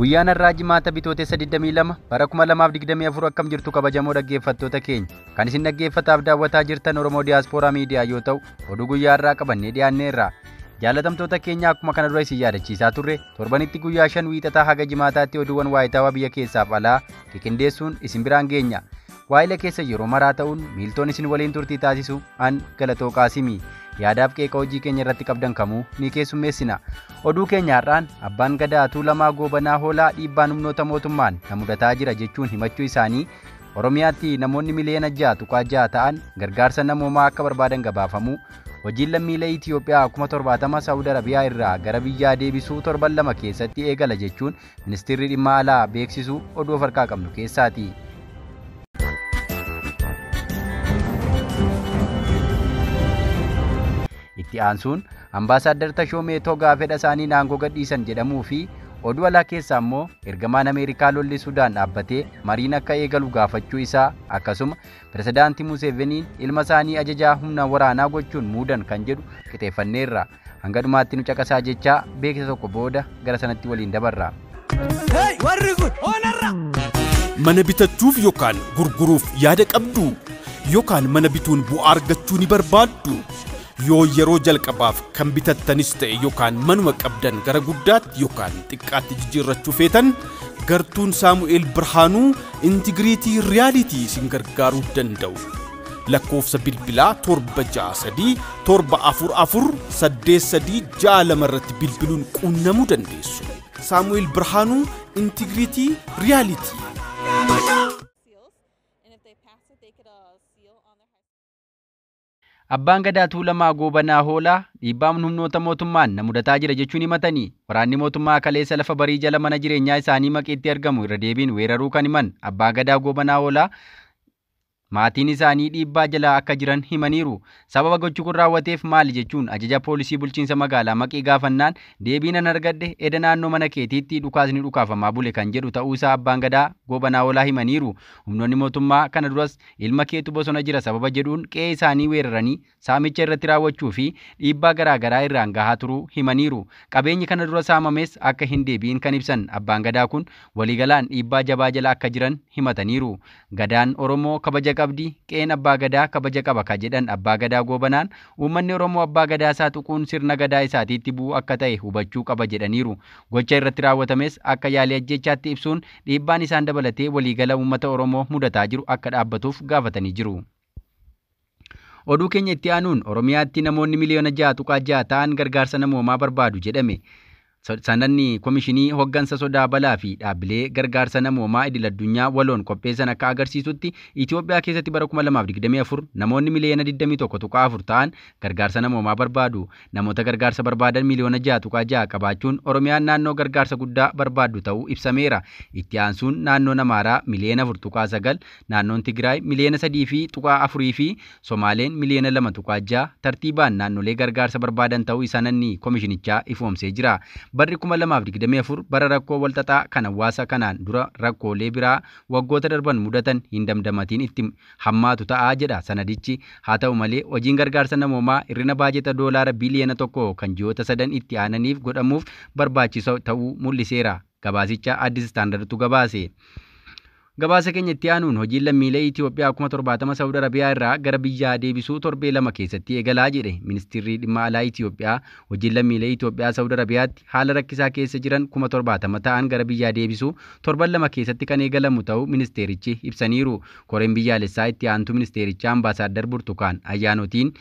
Guyyaan har'aa jimaata bitootessa 22 bara 2024 akkam jirtu kabajamoo dhaggeeffattoota keenya kan isin dhaggeeffataaf daawwataa jirtan Oromoo Diyaaspoora Miidiyaa yoo ta'u oduu guyyaa har'aa qabannee dhiyaanneerra. Jaalatamtoota keenya akkuma kana dura isin yaadachiisaa turre torbanitti guyyaa shan wiixataa haga jimaataatti oduuwwan waayitaawaa biyya keessaaf alaa qiqindeessuun isin biraan geenya. Waa'ila keessa yeroo maraa ta'uun miiltoon isin waliin turtii taasisu an Galatoo Qaasimi. yaadaaf qeeqa hojii keenya irratti qabdan kamuu ni keessummeessina oduu keenya har'aan abbaan gadaa tuulamaa lamaa goobanaa hoolaa dhiibbaan humnoota mootummaan na mudataa jira jechuun himachuu isaanii oromiyaatti namoonni miliyoona ja'a tuqaa ja'a ta'an gargaarsa namoomaa akka barbaadan gabaafamuu hojiin lammiilee Itoophiyaa akkuma torbaatama Saawud Arabiyaa irraa gara biyyaa deebisuu torban lama keessatti eegala jechuun ministirii dhimma alaa beeksisuu oduu of harkaa qabnu keessaati. itti suun ambaasaaddar Tashoomee gaa fedha isaanii naangoo gadhiisan jedhamuu fi oduu alaa keessaa immoo ergamaan Ameerikaa lolli suudaan dhaabbatee mariin akka eegalu gaafachuu isaa akkasuma pirezidaantii Museeveniin ilma isaanii ajajaa humna waraanaa gochuun muudan kan jedhu qixeeffanneerra. Hanga dhumaatti nu caqasaa jechaa beekisa tokko booda gara sanatti waliin dabarra. Mana bitachuuf yookaan gurguruuf yaada qabdu yookaan mana bituun bu'aa argachuu ni barbaaddu. yoo yeroo jalqabaaf kan bitattanis ta'e yookaan manuma qabdan gara guddaatti yookaan xiqqaatti jijjiirrachuu feetan gartuun saamu'eel birhaanuu intigiriitii riyaalitii isin gargaaruu danda'u. lakkoofsa bilbilaa torba ja'a sadii torba afur afur saddeet sadii ja'a lama irratti bilbiluun quunnamuu dandeessu. Saamu'eel Birhaanuu Intigiriitii Riyaalitii Abbaan gadaa Tuulamaa Goobanaa Hoolaa dhiibbaa humnoota mootummaan na mudataa jira jechuun himatanii waraanni mootummaa kaleessa lafa barii jala mana jireenyaa isaanii maqiitti argamu irra deebiin weeraruu kan himan Abbaa Gadaa Goobanaa Hoolaa Maatiin isaanii dhiibbaa jalaa akka jiran himaniiru. Sababa gochuu kun raawwateef maali jechuun ajaja poolisii bulchiinsa magaalaa maqii gaafannaan deebii nan argadhe eda naannoo mana keetiitti dhukaas ni dhukaafamaa bule kan jedhu isaa abbaan gadaa gobanaa olaa himaniiru. Humnoonni mootummaa kana duras ilma keetu bosona jira sababa jedhuun qe'ee isaanii weeraranii saamicha irratti raawwachuu fi dhiibbaa garaa garaa irraan gahaa turuu himaniiru. kana dura saamames akka hin deebi'in kan ibsan abbaan gadaa kun waliigalaan dhiibbaa jabaa qabdi qeen abbaa gadaa kabaja qaba ka jedhan abbaa gadaa goobanaan uummanni oromoo abbaa gadaa isaa tuquun sirna gadaa isaatiitti bu'u akka ta'e hubachuu qaba jedhaniiru gocha irratti raawwatames akka yaalii ajjechaatti ibsuun dhiibbaan isaan dabalatee waliigala uummata oromoo mudataa jiru akka dhaabbatuuf gaafatanii jiru. Oduu keenya itti aanuun Oromiyaatti namoonni miliyoona ja'a tuqaa ja'a ta'an gargaarsa namoomaa barbaadu jedhame. Sananni komishinii hoggansa sodaa balaa fi dhaabbilee gargaarsa namoomaa idil-addunyaa waloon qopheessan akka agarsiisutti Itoophiyaa keessatti bara 2024 namoonni miliyoona 21.4 ta'an gargaarsa namoomaa barbaadu. Namoota gargaarsa barbaadan miliyoona 6.6 qabaachuun Oromiyaan naannoo gargaarsa guddaa barbaadu ta'uu ibsameera. Itti aansuun naannoon Amaaraa miliyoona 4.9, naannoon Tigraay miliyoona 3.4 fi Somaaleen miliyoona 2.6 tartiibaan naannolee gargaarsa barbaadan ta'uu sanadni komishinichaa ifoomsee jira. barri 2024 bara rakkoo walxaxaa kan hawaasa kanaan dura rakkoolee biraa waggoota darban mudatan hin damdamatiin itti hammaatu ta'aa jedha sanadichi. Haa ta'u malee hojiin gargaarsa namoomaa hir'ina baajeta doolaara biliyoona tokko kan ji'oota sadan itti aananiif godhamuuf barbaachisaa ta'uu mul'iseera. Gabaasicha Addis Standaarditu gabaase. Gabaasa keenya itti aanuun hojiin lammiilee Itoophiyaa kuma torbaatama Arabiyaa irraa gara biyyaa deebisuu torbee lama keessatti eegalaa jedhe ministeerri dhimma alaa Itoophiyaa hojiin lammiilee Itoophiyaa saudi Arabiyaatti haala rakkisaa keessa jiran kuma torbaatama ta'an gara biyyaa deebisuu torban lama keessatti kan eegalamu ta'uu ministeerichi ibsaniiru. Koreen biyyaalessaa itti aantu ministeerichaa ambaasaaddar kaan ayyaanotiin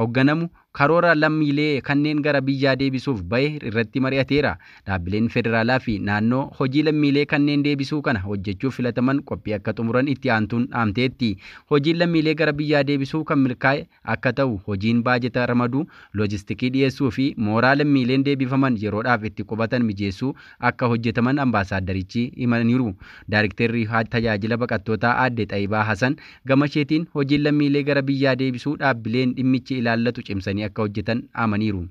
hoogganamu karoora lammiilee kanneen gara biyyaa deebisuuf ba'e irratti mari'ateera. Dhaabbileen federaalaa fi naannoo hojii lammiilee kanneen deebisuu kana hojjechuuf filataman qophii akka xumuran itti antuun dhaamteetti. Hojiin lammiilee gara biyyaa deebisuu kan milkaa'e akka ta'u hojiin baajeta ramaduu, lojistikii dhiyeessuu fi mooraa lammiileen deebifaman yeroodhaaf itti qubatan mijeessuu akka hojjetaman ambaasaadarichi himaniiru. Daayiriktarri tajaajila baqattootaa aadde Xayibaa Hasan gamasheetiin hojiin lammiilee gara biyyaa deebisuu dhaabbileen dhimmichi ilaallatu akka hojjetan amaniiru.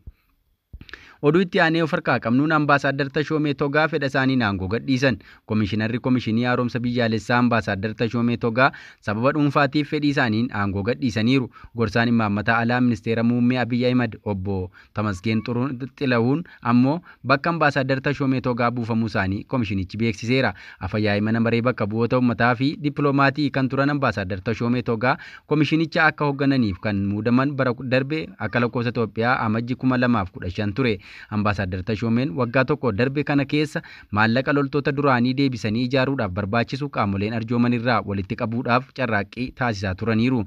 Oduu itti aanee ofarkaa qabnuun Ambaasaadder Tashoomee Togaa fedha isaanii naan gogadhiisan. Komishinarri Komishinii Haaromsa Biyyaalessaa Ambaasaadder Tashoomee Togaa sababa dhuunfaatiif fedhii isaaniin aangoo gadhiisaniiru. Gorsaan imaammata alaa ministeera muummee Abiyyi Ahimad obbo Tamasgeen Xilahuun ammoo bakka Ambaasaadder Tashoomee Togaa buufamuu isaanii komishinichi beeksiseera. Afayyaa mana maree bakka bu'oota uummataa fi dippiloomaatiif kan turan Ambaasaadder Tashoomee Togaa komishinicha akka hooggananiif kan muudaman ambasaadar Tashoomeen waggaa tokko darbe kana keessa maallaqa loltoota duraanii deebisanii ijaaruudhaaf barbaachisu qaamoleen arjoomanirraa walitti qabuudhaaf carraaqqii taasisaa turaniiru.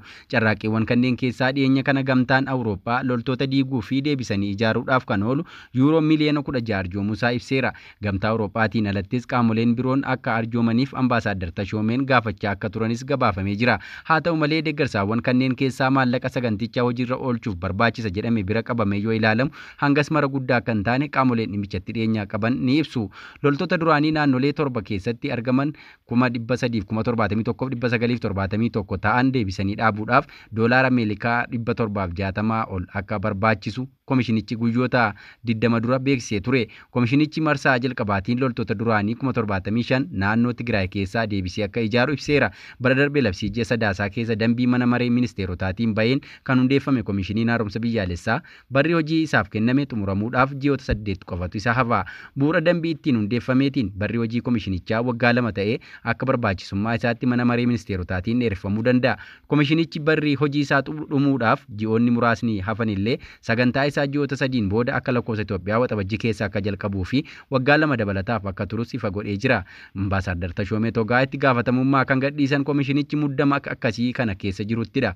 kanneen keessaa dhiyeenya kana gamtaan Awurooppaa loltoota deebisanii ijaaruudhaaf kan oolu yuuroo miliyoona kudha Awurooppaatiin alattis qaamoleen biroon akka arjoomaniif Ambaasaadder Tashoomeen gaafachaa akka turanis gabaafamee jira. malee deeggarsaawwan kanneen keessaa maallaqa sagantichaa barbaachisa jedhame bira yoo ilaalamu hangas mara akkan taane qaamoleen dhimmichatti dhiyeenyaa qaban ni ibsu. Loltoota duraanii naannolee torba keessatti argaman kuma dhibba sadiif kuma torbaatamii tokkoof dhibba sagaliif torbaatamii tokko ta'an deebisanii dhaabuudhaaf doolaara Ameerikaa dhibba torbaaf jaatamaa ol akka barbaachisu komishinichi guyyoota diddama dura beeksisee ture. Komishinichi marsaa jalqabaatiin loltoota duraanii 75,000 naannoo Tigraay keessaa deebisee akka ijaaru ibseera. Bara darbee labsii ji'a sadaasaa keessa dambii mana maree ministeerotaatiin baheen kan hundeeffame komishiniin haaromsa biyyaalessaa barri hojii isaaf kenname xumuramuudhaaf ji'oota saddeet hafa. Bu'uura dambii ittiin hundeeffameetiin barri hojii komishinichaa waggaa lama ta'ee akka barbaachisummaa isaatti mana maree ministeerotaatiin danda'a. Komishinichi barri hojii hafan illee sagantaa isaa keessaa ji'oota sadiin booda akka lakkoofsa Itoophiyaa waxabajjii keessaa akka jalqabuu fi waggaa lama dabalataaf akka turus ifa godhee jira. Ambaasaadar Tashoomee Togaa itti gaafatamummaa kan gadhiisan komishinichi akkasii kana keessa jiruttidha.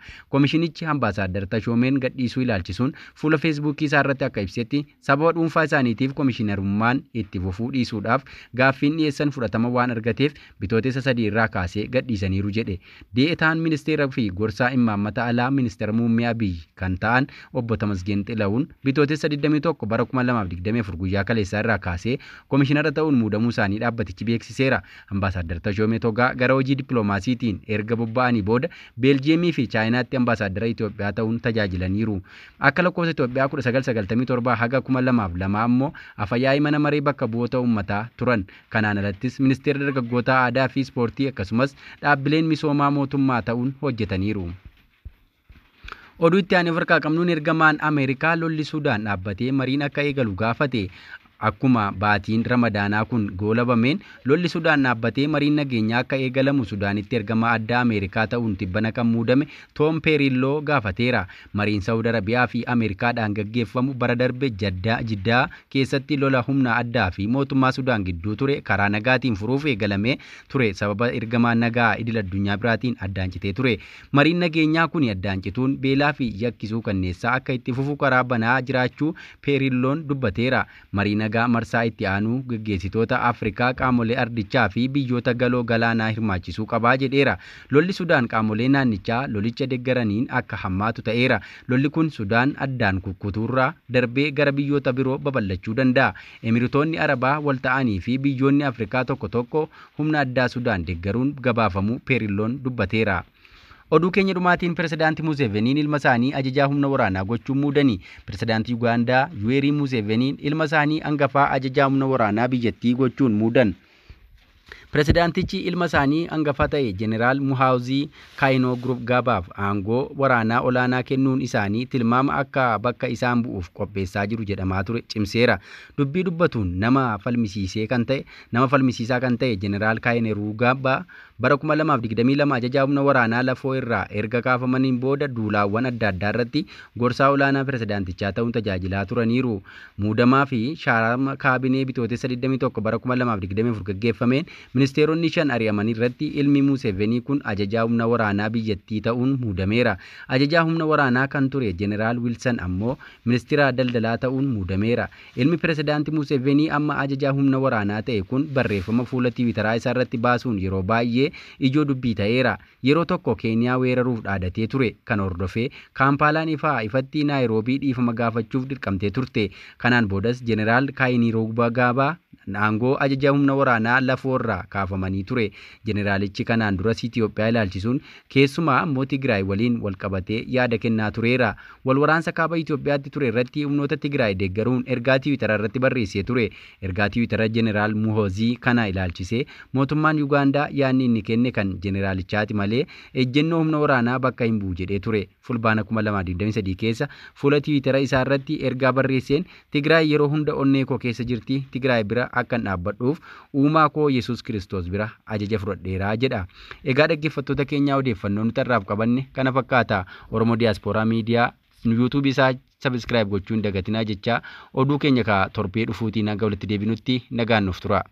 gadhiisuu ilaalchisuun fuula feesbuukii isaa irratti akka ibsetti sababa dhuunfaa isaaniitiif komishinarummaan itti fufuu dhiisuudhaaf gaaffiin dhiyeessan fudhatama waan argateef bitootessa sadii irraa kaasee gadhiisaniiru jedhe. ta'an ministeera fi gorsaa imaammata alaa ministeera kan ta'an kun bitootessa 21 bara 2024 guyyaa kaleessaa irraa kaasee komishinara ta'uun muudamuu isaanii dhaabbatichi beeksiseera. Ambaasaadder Tashoomee Togaa gara hojii Diplomaasiitiin erga bobba'anii booda Beeljiyeemii fi Chaayinaatti ambaasaadara Itoophiyaa ta'uun tajaajilaniiru. Akka lakkoofsa Itoophiyaa 1997 haga 2002 immoo afayyaa'ii mana maree bakka bu'oota uummataa turan. Kanaan alattis ministeera Dargaggoota aadaa fi ispoortii akkasumas dhaabbileen misoomaa mootummaa ta'uun hojjetaniiru. oduu itti aanee warqaa qabnuun ergamaan Ameerikaa lolli Sudaan dhaabbatee mariin akka eegalu gaafate Akkuma baatiin ramadaanaa kun goolabameen lolli Sudaan dhaabbatee mariin nageenyaa akka eegalamu Sudaanitti ergamaa addaa Ameerikaa ta'uun bana kan muudame Toom Peerilloo gaafateera. Mariin Saawud Arabiyaa fi Ameerikaadhaan gaggeeffamu bara darbe jiddaa keessatti lola humna addaa fi mootummaa Sudaan gidduu ture karaa nagaatiin furuuf eegalamee ture sababa ergamaa nagaa idil-addunyaa biraatiin addaancitee ture. Mariin nageenyaa kun addaancituun beelaa fi yakkisuu kanneessaa akka itti fufu karaa jiraachuu Peerilloon dubbateera. Mariin nagaa marsaa itti aanuu gaggeessitoota Afrikaa qaamolee ardichaa fi biyyoota galoo galaanaa hirmaachisuu qabaa jedheera. Lolli Sudaan qaamolee naannichaa lolicha deeggaraniin akka hammaatu ta'eera. Lolli kun Sudaan addaan kukkutuurra darbee gara biyyoota biroo baballachuu danda'a. Emirtoonni Arabaa wal ta'anii fi biyyoonni Afrikaa tokko tokko humna addaa Sudaan deeggaruun gabaafamuu Peerilloon dubbateera. Oduu keenya dhumaatiin pirezidaanti Museveniin ilma isaanii ajajaa humna waraanaa gochuun muudanii pirezidaantii Yuugaandaa Yuwerii musevenii ilma isaanii hangafaa ajajaa humna waraanaa biyyattii gochuun muudan. Pireezidaantichi ilma isaanii hangafa ta'e Jeneraal Muhaawuzii Kaayinoo Gruup Gabaaf aangoo waraanaa olaanaa kennuun isaanii tilmaama akka bakka isaan bu'uuf qopheessaa jiru jedhamaa ture cimseera. Dubbii dubbatuun nama falmisiisaa kan ta'e Jeneraal Kaayineruu Gabaa bara 2022 ajajaa waraanaa lafoo irraa erga kaafamaniin booda duulaawwan adda addaa irratti gorsaa olaanaa pireezidaantichaa ta'uun tajaajilaa turaniiru. Muudamaa fi shaarama kaabinee bitootessa 21 bara 2024 gaggeeffameen Ministeeronni shan irratti ilmi Museveenii kun ajajaa humna waraanaa biyyattii ta'uun muudameera. Ajajaa humna waraanaa kan ture Jeneraal Wilson ammoo ministeera daldalaa ta'uun mudameera Ilmi pirezidaantii Museveenii amma ajajaa humna waraanaa ta'e kun barreeffama fuula tiwiitaraa isaarratti baasuun yeroo baay'ee ijoo dubbii ta'eera. Yeroo tokko Keeniyaa weeraruuf dhaadatee ture kan hordofee Kaampaalaan ifaa ifatti Naayiroobii dhiifama gaafachuuf dirqamtee turte. Kanaan boodas Jeneraal Kaayinii aangoo ajaja humna waraanaa lafoorraa kaafamanii ture. Jeneraalichi kanaan duras Itoophiyaa ilaalchisuun keessumaa mootii Tigiraay waliin wal walqabatee yaada kennaa tureera. Wal waraansa kaaba Itoophiyaatti ture irratti humnoota Tigiraay deeggaruun ergaa Tiwiitara irratti barreessee ture. Ergaa Tiwiitara Jeneraal Muhoozii kana ilaalchisee mootummaan Ugandaa yaadni inni kenne kan jeneraalichaati malee ejjennoo humna waraanaa bakka hin bu'u jedhee ture. Fulbaana 2023 keessa fuula Tiwiitara isaa irratti ergaa barreesseen Tigiraay yeroo hunda onnee keessa jirti Tigiraay bira akkan dhaabbadhuuf uumaa koo yesus kiristoos bira ajaja fudhadheeraa jedha. Egaa dhaggeeffattoota keenyaa odeeffannoo nuti irraaf qabanne kana fakkaata Oromoo Diyaaspooraa Miidiyaa yuutuubii isaa sabiskiraayib gochuun dagatinaa jecha oduu keenya torbee dhufuutiin hanga walitti deebinutti nagaan tura.